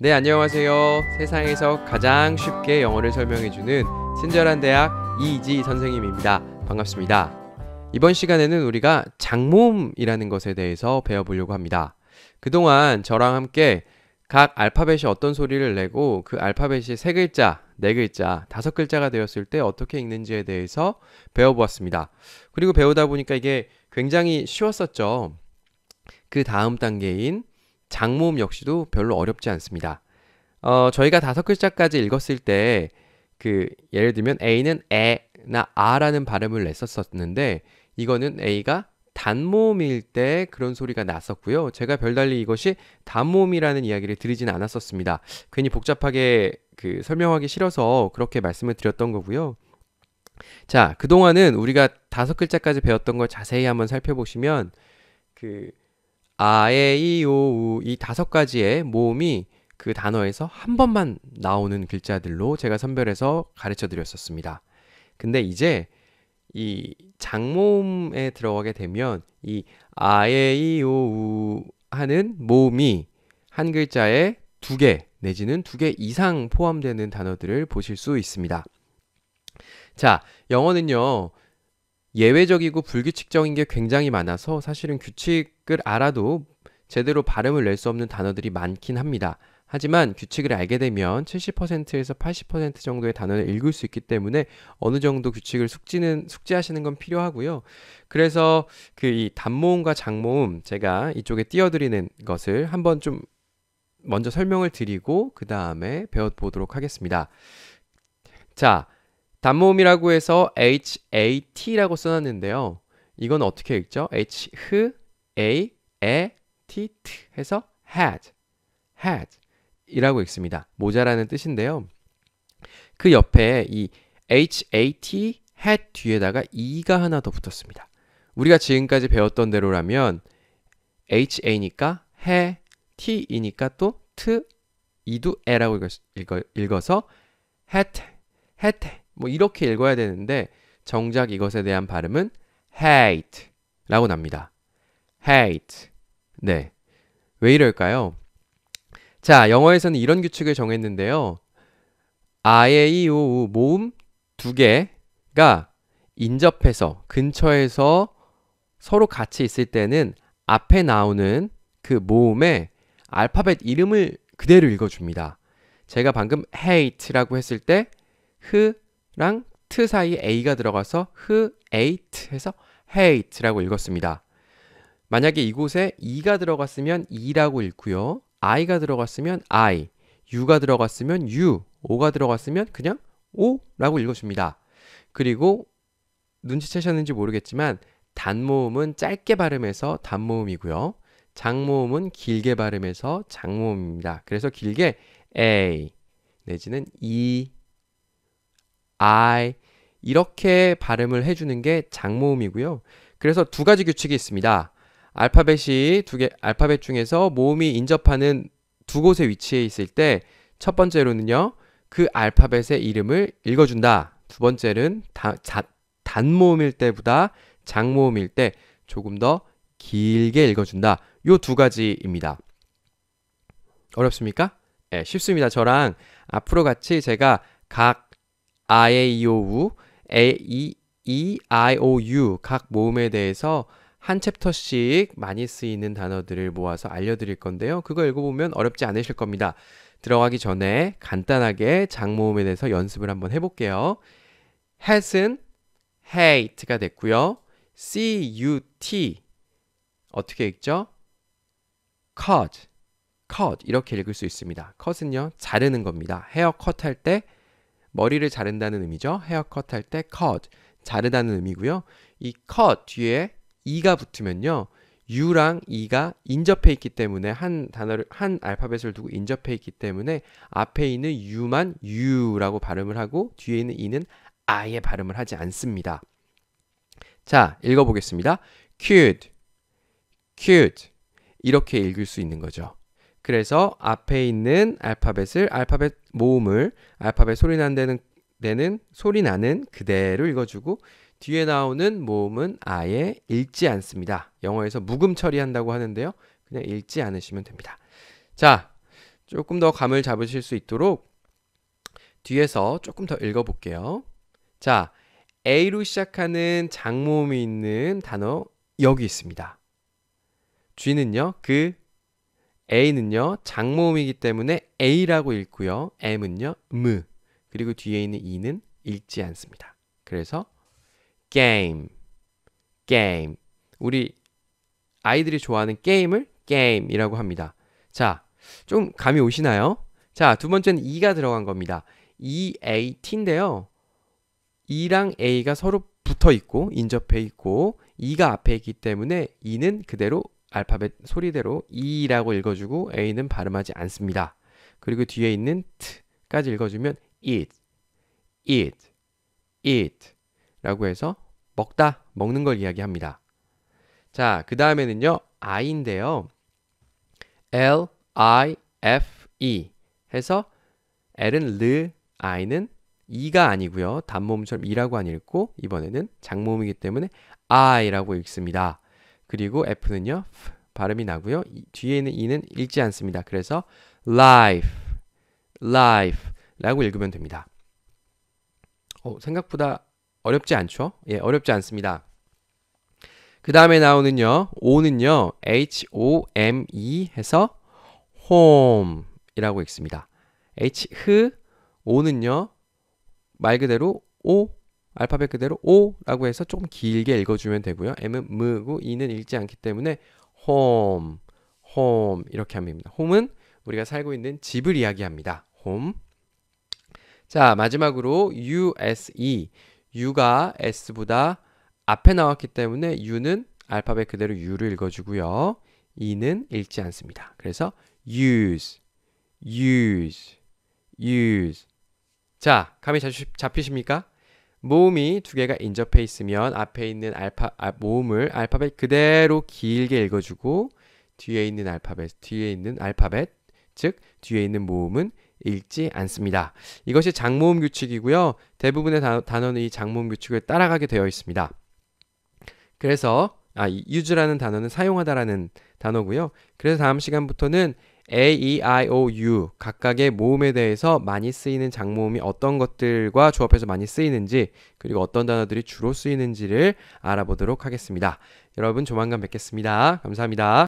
네, 안녕하세요. 세상에서 가장 쉽게 영어를 설명해주는 친절한 대학 이지 선생님입니다. 반갑습니다. 이번 시간에는 우리가 장몸이라는 것에 대해서 배워보려고 합니다. 그동안 저랑 함께 각 알파벳이 어떤 소리를 내고 그 알파벳이 세 글자, 네 글자, 다섯 글자가 되었을 때 어떻게 읽는지에 대해서 배워보았습니다. 그리고 배우다 보니까 이게 굉장히 쉬웠었죠. 그 다음 단계인 장모음 역시도 별로 어렵지 않습니다. 어, 저희가 다섯 글자까지 읽었을 때 그 예를 들면 A는 에나 아라는 발음을 냈었었는데 이거는 A가 단모음일 때 그런 소리가 났었고요. 제가 별달리 이것이 단모음이라는 이야기를 드리진 않았었습니다. 괜히 복잡하게 그 설명하기 싫어서 그렇게 말씀을 드렸던 거고요. 자, 그동안은 우리가 다섯 글자까지 배웠던 걸 자세히 한번 살펴보시면 그 아에 이오우 이 다섯 가지의 모음이 그 단어에서 한 번만 나오는 글자들로 제가 선별해서 가르쳐 드렸었습니다. 근데 이제 이 장모음에 들어가게 되면 이 아에 이오우 하는 모음이 한 글자에 두 개 내지는 두 개 이상 포함되는 단어들을 보실 수 있습니다. 자, 영어는요. 예외적이고 불규칙적인 게 굉장히 많아서 사실은 규칙 규칙을 알아도 제대로 발음을 낼 수 없는 단어들이 많긴 합니다. 하지만 규칙을 알게 되면 70%에서 80% 정도의 단어를 읽을 수 있기 때문에 어느 정도 규칙을 숙지는 숙지하시는 건 필요하고요. 그래서 그 이 단모음과 장모음 제가 이쪽에 띄어드리는 것을 한번 좀 먼저 설명을 드리고 그 다음에 배워보도록 하겠습니다. 자, 단모음이라고 해서 H A T라고 써놨는데요. 이건 어떻게 읽죠? H 흐 a, a, e, t, t 해서 had, had 이라고 읽습니다. 모자라는 뜻인데요. 그 옆에 이 h, a, t, had 뒤에다가 e가 하나 더 붙었습니다. 우리가 지금까지 배웠던 대로라면 ha니까 해, t이니까 또 t, 이도 에라고 읽어, 읽어, 서 hat, hat 뭐 이렇게 읽어야 되는데 정작 이것에 대한 발음은 hate 라고 납니다. hate. 네. 왜 이럴까요? 자, 영어에서는 이런 규칙을 정했는데요. 아에 이오우 모음 두 개가 인접해서 근처에서 서로 같이 있을 때는 앞에 나오는 그 모음의 알파벳 이름을 그대로 읽어줍니다. 제가 방금 hate라고 했을 때 흐랑 트 사이에 a가 들어가서 흐, 에이트 해서 hate라고 읽었습니다. 만약에 이곳에 이가 들어갔으면 이라고 읽고요. i가 들어갔으면 i, u가 들어갔으면 u, o가 들어갔으면 그냥 오라고 읽어줍니다. 그리고 눈치채셨는지 모르겠지만 단모음은 짧게 발음해서 단모음이고요. 장모음은 길게 발음해서 장모음입니다. 그래서 길게 a 내지는 e, i 이렇게 발음을 해주는 게 장모음이고요. 그래서 두 가지 규칙이 있습니다. 알파벳이 두 개, 알파벳 중에서 모음이 인접하는 두곳에위치해 있을 때 첫 번째로는요, 그 알파벳의 이름을 읽어준다. 두 번째는 다, 자, 단모음일 때보다 장모음일 때 조금 더 길게 읽어준다. 요 두 가지입니다. 어렵습니까? 예, 네, 쉽습니다. 저랑 앞으로 같이 제가 각 아에이오우, 에이이, 아이오유 각 모음에 대해서 한 챕터씩 많이 쓰이는 단어들을 모아서 알려드릴 건데요. 그거 읽어보면 어렵지 않으실 겁니다. 들어가기 전에 간단하게 장모음에 대해서 연습을 한번 해볼게요. has은 hate가 됐고요. cut 어떻게 읽죠? cut, cut 이렇게 읽을 수 있습니다. cut은요 자르는 겁니다. 헤어 컷 할 때 머리를 자른다는 의미죠. 헤어 컷 할 때 cut 자르다는 의미고요. 이 cut 뒤에 이가 붙으면요. U랑 이가 인접해 있기 때문에 한 단어를 한 알파벳을 두고 인접해 있기 때문에 앞에 있는 유만유라고 발음을 하고 뒤에 있는 이는 아예 발음을 하지 않습니다. 자, 읽어보겠습니다. cute, cute 이렇게 읽을 수 있는 거죠. 그래서 앞에 있는 알파벳을 알파벳 모음을 알파벳 소리 난 데는 내는 소리 나는 그대로 읽어주고 뒤에 나오는 모음은 아예 읽지 않습니다. 영어에서 묵음 처리한다고 하는데요. 그냥 읽지 않으시면 됩니다. 자, 조금 더 감을 잡으실 수 있도록 뒤에서 조금 더 읽어볼게요. 자, A로 시작하는 장모음이 있는 단어 여기 있습니다. G는요, 그, A는요, 장모음이기 때문에 A라고 읽고요. M은요, 무. 그리고 뒤에 있는 e 는 읽지 않습니다. 그래서 게임, 게임. 우리 아이들이 좋아하는 게임을 게임이라고 합니다. 자, 좀 감이 오시나요? 자, 두 번째는 e가 들어간 겁니다. e, a, t인데요. e랑 a가 서로 붙어 있고 인접해 있고 e가 앞에 있기 때문에 e는 그대로 알파벳 소리대로 e라고 읽어주고 a는 발음하지 않습니다. 그리고 뒤에 있는 t까지 읽어주면 eat, eat, eat 라고 해서 먹다, 먹는 걸 이야기합니다. 자, 그 다음에는요, I인데요. L, I, F, E 해서 L은 르, I는 이가 아니고요. 단모음처럼 이라고 안 읽고 이번에는 장모음이기 때문에 I라고 읽습니다. 그리고 F는요. F 발음이 나고요. 뒤에 있는 E는 읽지 않습니다. 그래서 life, life 라고 읽으면 됩니다. 어, 생각보다 어렵지 않죠? 예, 어렵지 않습니다. 그 다음에 나오는요, o 는요 H-O-M-E 해서 home 이라고 읽습니다. H, 흐, 그, o 는요말 그대로 O, 알파벳 그대로 O라고 해서 조금 길게 읽어주면 되고요. M은 무고 E는 읽지 않기 때문에 home, home 이렇게 하면 됩니다. home은 우리가 살고 있는 집을 이야기합니다. home. 자, 마지막으로 use. u가 s보다 앞에 나왔기 때문에 u는 알파벳 그대로 u 를 읽어주고요. e는 읽지 않습니다. 그래서 use, use, use. 자, 감이 잡히십니까? 모음이 두 개가 인접해 있으면 앞에 있는 알파, 아, 모음을 알파벳 그대로 길게 읽어주고 뒤에 있는 알파벳, 뒤에 있는 알파벳, 즉 뒤에 있는 모음은 읽지 않습니다. 이것이 장모음 규칙이고요. 대부분의 단어는 이 장모음 규칙을 따라가게 되어 있습니다. 그래서 아, u s 라는 단어는 사용하다라는 단어고요. 그래서 다음 시간부터는 a, e, i, o, u 각각의 모음에 대해서 많이 쓰이는 장모음이 어떤 것들과 조합해서 많이 쓰이는지 그리고 어떤 단어들이 주로 쓰이는지를 알아보도록 하겠습니다. 여러분 조만간 뵙겠습니다. 감사합니다.